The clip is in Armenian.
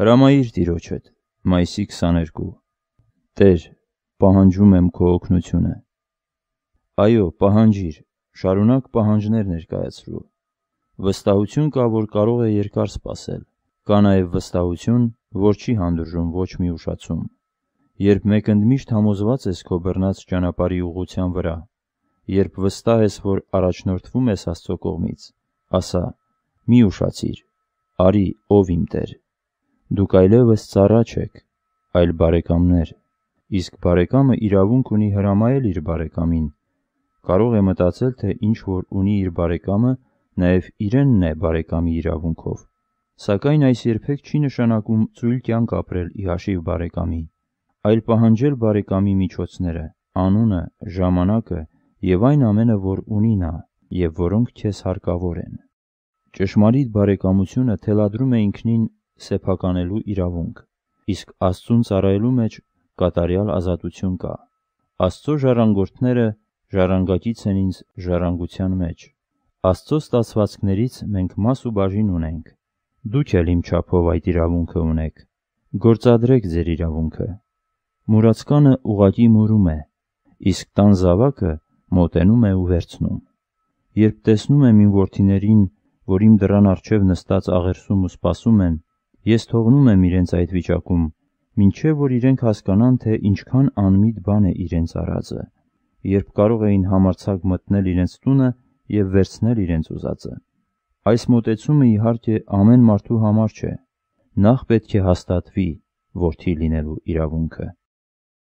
Հրամայիր տիրոջդ, մայիսի 22։ Տեր, պահանջում եմ քո օգնությունը։ Այո, պահանջիր, շարունակ պահանջներ ներկայացրու։ Վստահություն կա, որ կարող է երկար սպասել։ Կա նաև վստահություն, որ չի հանդուրժում ոչ մի ուշացում։ Երբ մեկընդմիշտ համոզված ես քո բռնած ճանապարհի ուղղության վրա, երբ վստահ ես, որ առաջնորդվում ես Աստծո կողմից, ասա. մի ուշացիր, արի, ով իմ Տեր, Դուք այլևս ծառա չեք, այլ բարեկամներ, իսկ բարեկամը իրավունք ունի հրամայել իր բարեկամին։ Կարող է մտածել, թե ինչ որ ունի իր բարեկամը, նաև իրենն է բարեկամի իրավունքով։ Սակայն այս երբեք չի նշանակում ծույլ կյանք ապրել ի հաշիվ բարեկամի, այլ պահանջել բարեկամի միջոցները, անունը, ժամանակը եւ այն ամենը, որ ունի նա եւ որոնք քեզ հարկավոր են։ Ճշմարիտ բարեկամությունը թելադրում է ինքնին սեփականելու իրավունք, իսկ Աստծուն ծառայելու մեջ կատարյալ ազատություն կա։ Աստծո ժառանգորդները ժառանգակից են ինձ ժառանգության մեջ։ Աստծո ստացվածքներից մենք մաս ու բաժին ունենք։ Դուք էլ իմ չափով այդ իրավունքը ունեք։ Գործադրեք ձեր իրավունքը։ Մուրացկանը ուղակի մուրում է, իսկ տան զավակը մոտենում է ու վերցնում։ Երբ տեսնում եմ իմ worthinerin, որ իմ դրան արջև նստած աղերսում ու սպասում են, Ես թողնում եմ իրենց այդ վիճակում, մինչև որ իրենք հասկանան, թե ինչքան անմիտ բան է իրենց արածը, երբ կարող էին համարձակ մտնել իրենց տունը եւ վերցնել իրենց ուզածը։ Այս մտեցումը իհարկե ամեն մարդու համար չէ։ Նախ պետք է հաստատվի որդի լինելու իրավունքը։